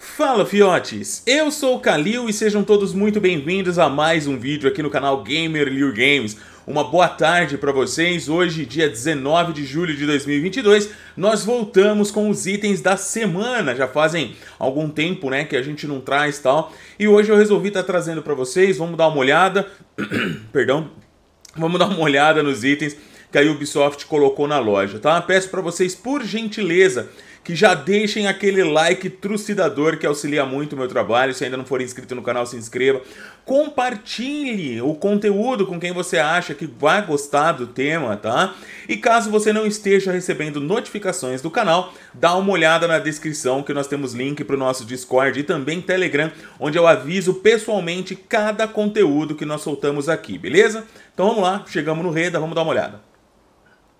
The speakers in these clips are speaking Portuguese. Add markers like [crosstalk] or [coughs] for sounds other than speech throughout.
Fala fiotes, eu sou o Kalil e sejam todos muito bem-vindos a mais um vídeo aqui no canal Gamer Liu Games. Uma boa tarde para vocês. Hoje, dia 19 de julho de 2022, nós voltamos com os itens da semana. Já fazem algum tempo, né, que a gente não traz tal. E hoje eu resolvi estar tá trazendo para vocês. Vamos dar uma olhada. [clears throat] Perdão. Vamos [laughs] dar uma olhada nos itens que a Ubisoft colocou na loja, tá? Peço para vocês, por gentileza, que já deixem aquele like trucidador que auxilia muito o meu trabalho. Se ainda não for inscrito no canal, se inscreva. Compartilhe o conteúdo com quem você acha que vai gostar do tema, tá? E caso você não esteja recebendo notificações do canal, dá uma olhada na descrição que nós temos link para o nosso Discord e também Telegram, onde eu aviso pessoalmente cada conteúdo que nós soltamos aqui, beleza? Então vamos lá, chegamos no Reda, vamos dar uma olhada.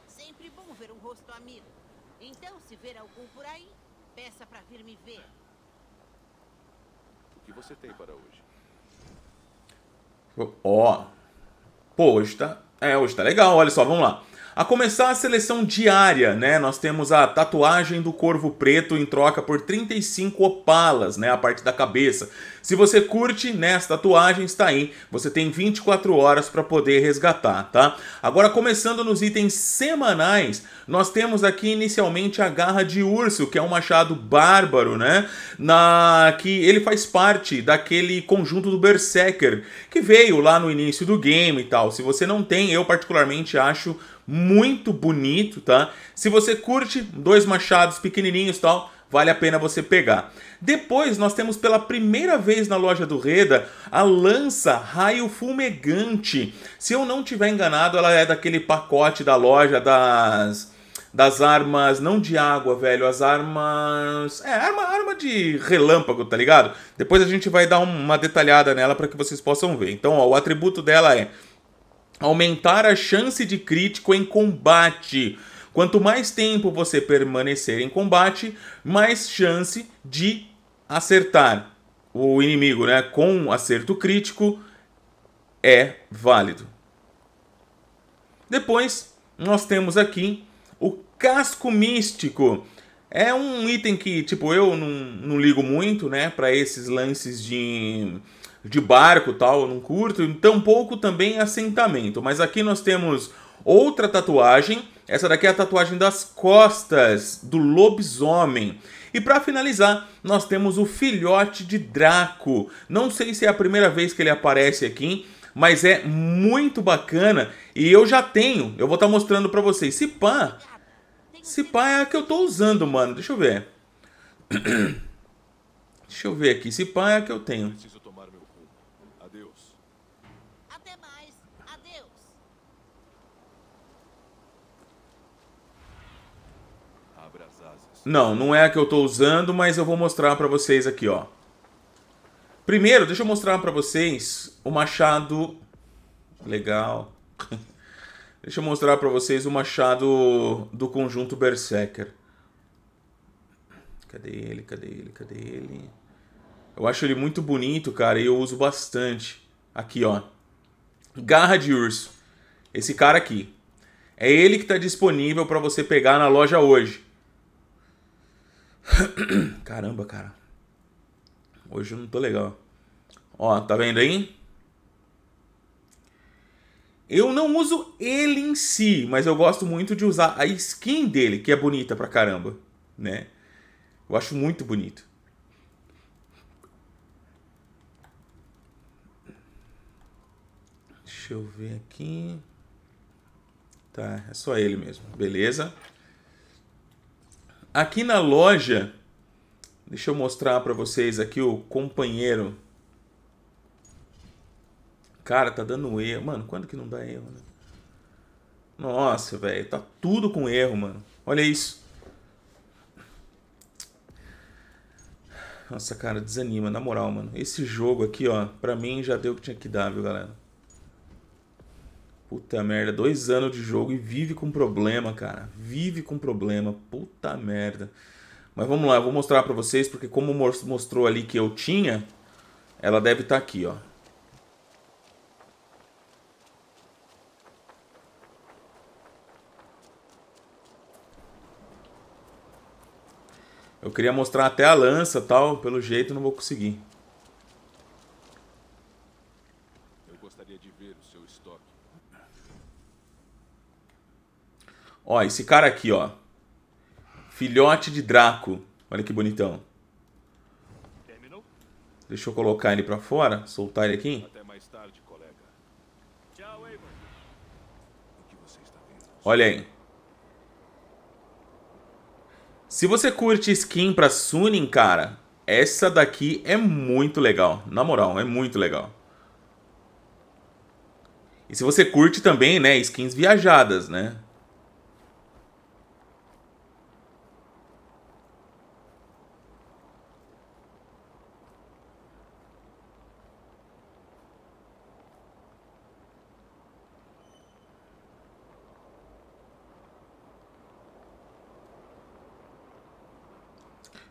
Sempre ver rosto amigo. Então, se ver algum por aí, peça para vir me ver. O que você tem para hoje? Ó. Oh. Pô, hoje tá. É, hoje tá legal, olha só, vamos lá. A começar a seleção diária, né? Nós temos a tatuagem do Corvo Preto em troca por 35 opalas, né? A parte da cabeça. Se você curte, nesta tatuagem está aí. Você tem 24 horas para poder resgatar, tá? Agora, começando nos itens semanais, nós temos aqui inicialmente a garra de urso, que é um machado bárbaro, né? Na que ele faz parte daquele conjunto do Berserker que veio lá no início do game e tal. Se você não tem, eu particularmente acho muito bonito, tá? Se você curte dois machados pequenininhos, tal, vale a pena você pegar. Depois nós temos pela primeira vez na loja do Reda a lança raio fumegante. Se eu não tiver enganado, ela é daquele pacote da loja das das armas, não de água, velho, as armas. É, arma, arma de relâmpago, tá ligado? Depois a gente vai dar uma detalhada nela para que vocês possam ver. Então, ó, o atributo dela é aumentar a chance de crítico em combate. Quanto mais tempo você permanecer em combate, mais chance de acertar o inimigo né, com um acerto crítico é válido. Depois, nós temos aqui o casco místico. É um item que, tipo, eu não, não ligo muito, né, para esses lances de, de barco tal, eu não curto, tampouco também assentamento. Mas aqui nós temos Outra tatuagem, essa daqui é a tatuagem das costas do lobisomem. E para finalizar, nós temos o filhote de Draco. Não sei se é a primeira vez que ele aparece aqui, mas é muito bacana e eu já tenho. Eu vou estar tá mostrando para vocês. Se pá, se pá é a que eu tô usando, mano. Deixa eu ver. [clears throat] Deixa eu ver aqui. Se pá é a que eu tenho. Preciso tomar meu rumo. Adeus. Até mais. Adeus. Não, não é a que eu estou usando, mas eu vou mostrar para vocês aqui, ó. Primeiro, deixa eu mostrar para vocês o machado legal. [laughs] deixa eu mostrar para vocês o machado do conjunto Berserker. Cadê ele? Cadê ele? Cadê ele? Eu acho ele muito bonito, cara, e eu uso bastante. Aqui, ó. Garra de urso. Esse cara aqui. É ele que está disponível para você pegar na loja hoje. [coughs] Caramba, cara. Hoje eu não tô legal. Ó, tá vendo aí? Eu não uso ele em si, mas eu gosto muito de usar a skin dele, que é bonita pra caramba, né? Eu acho muito bonito. Deixa eu ver aqui. Tá, é só ele mesmo. Beleza. Aqui na loja, deixa eu mostrar para vocês aqui o companheiro. Cara, tá dando erro. Mano, quando que não dá erro, né? Nossa, velho, tá tudo com erro, mano. Olha isso. Nossa, cara, desanima, na moral, mano. Esse jogo aqui, ó, pra mim já deu o que tinha que dar, viu, galera? Puta merda, dois anos de jogo e vive com problema, cara. Vive com problema, puta merda. Mas vamos lá, eu vou mostrar pra vocês, porque como mostrou ali que eu tinha, ela deve estar tá aqui, ó. Eu queria mostrar até a lança tal, pelo jeito não vou conseguir. Ó, esse cara aqui, ó. Filhote de Draco. Olha que bonitão. Deixa eu colocar ele pra fora, soltar ele aqui. Olha aí. Se você curte skin pra Sunin, cara, essa daqui é muito legal. Na moral, é muito legal. E se você curte também, né, skins viajadas, né?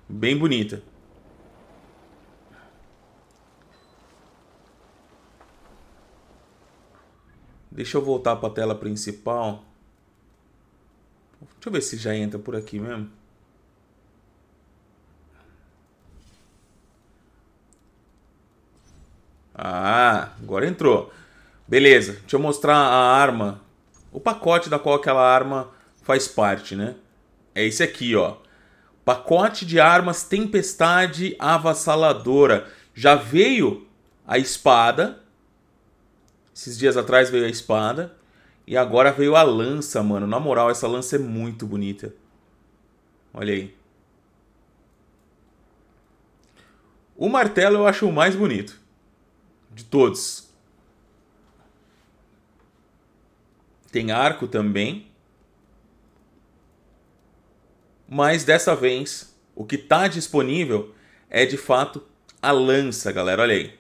Bem bonita. Deixa eu voltar para a tela principal. Deixa eu ver se já entra por aqui mesmo. Ah, agora entrou. Beleza, deixa eu mostrar a arma. O pacote da qual aquela arma faz parte, né? É esse aqui, ó. Pacote de armas Tempestade Avassaladora. Já veio a espada. Esses dias atrás veio a espada. E agora veio a lança, mano. Na moral, essa lança é muito bonita. Olha aí. O martelo eu acho o mais bonito. De todos. Tem arco também mas dessa vez o que está disponível é de fato a lança, galera. Olha aí.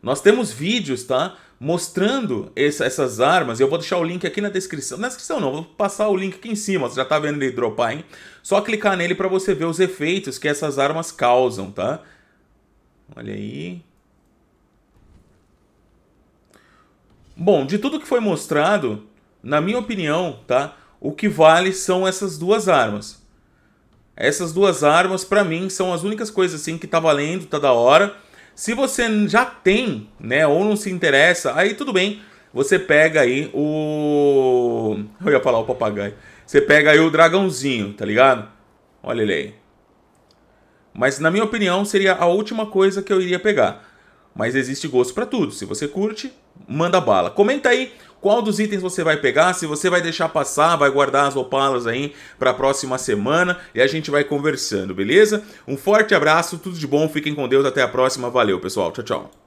Nós temos vídeos, tá? Mostrando essa, essas armas. Eu vou deixar o link aqui na descrição. Na descrição não, vou passar o link aqui em cima. Você já tá vendo ele dropar, hein? Só clicar nele para você ver os efeitos que essas armas causam, tá? Olha aí. Bom, de tudo que foi mostrado, na minha opinião, tá? O que vale são essas duas armas. Essas duas armas, para mim, são as únicas coisas assim que tá valendo, tá da hora. Se você já tem, né, ou não se interessa, aí tudo bem. Você pega aí o. [laughs] Eu ia falar o papagaio. Você pega aí o dragãozinho, tá ligado? Olha ele aí. Mas na minha opinião, seria a última coisa que eu iria pegar. Mas existe gosto para tudo. Se você curte, manda bala. Comenta aí qual dos itens você vai pegar, se você vai deixar passar, vai guardar as opalas aí para a próxima semana e a gente vai conversando, beleza? Um forte abraço, tudo de bom, fiquem com Deus, até a próxima, valeu pessoal, tchau, tchau.